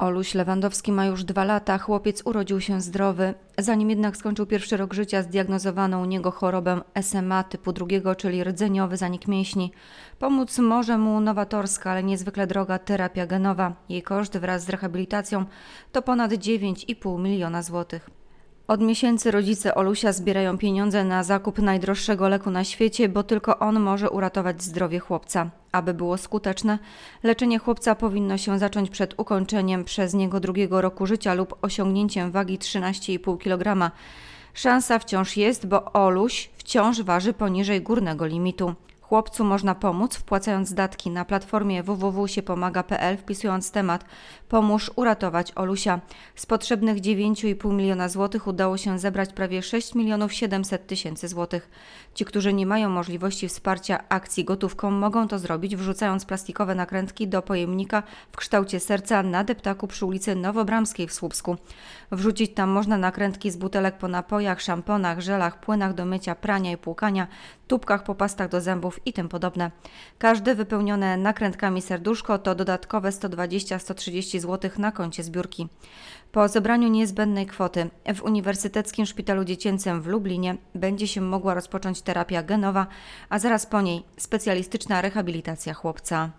Oluś Lewandowski ma już dwa lata, chłopiec urodził się zdrowy. Zanim jednak skończył pierwszy rok życia, zdiagnozowano u niego chorobę SMA typu drugiego, czyli rdzeniowy zanik mięśni. Pomóc może mu nowatorska, ale niezwykle droga terapia genowa. Jej koszt wraz z rehabilitacją to ponad 9,5 miliona złotych. Od miesięcy rodzice Olusia zbierają pieniądze na zakup najdroższego leku na świecie, bo tylko on może uratować zdrowie chłopca. Aby było skuteczne, leczenie chłopca powinno się zacząć przed ukończeniem przez niego drugiego roku życia lub osiągnięciem wagi 13,5 kg. Szansa wciąż jest, bo Oluś wciąż waży poniżej górnego limitu. Chłopcu można pomóc, wpłacając datki na platformie www.siepomaga.pl, wpisując temat Pomóż uratować Olusia. Z potrzebnych 9,5 miliona złotych udało się zebrać prawie 6 milionów 700 tysięcy złotych. Ci, którzy nie mają możliwości wsparcia akcji gotówką, mogą to zrobić wrzucając plastikowe nakrętki do pojemnika w kształcie serca na deptaku przy ulicy Nowobramskiej w Słupsku. Wrzucić tam można nakrętki z butelek po napojach, szamponach, żelach, płynach do mycia, prania i płukania, tubkach po pastach do zębów i tym podobne. Każde wypełnione nakrętkami serduszko to dodatkowe 120-130 zł na koncie zbiórki. Po zebraniu niezbędnej kwoty w Uniwersyteckim Szpitalu Dziecięcym w Lublinie będzie się mogła rozpocząć terapia genowa, a zaraz po niej specjalistyczna rehabilitacja chłopca.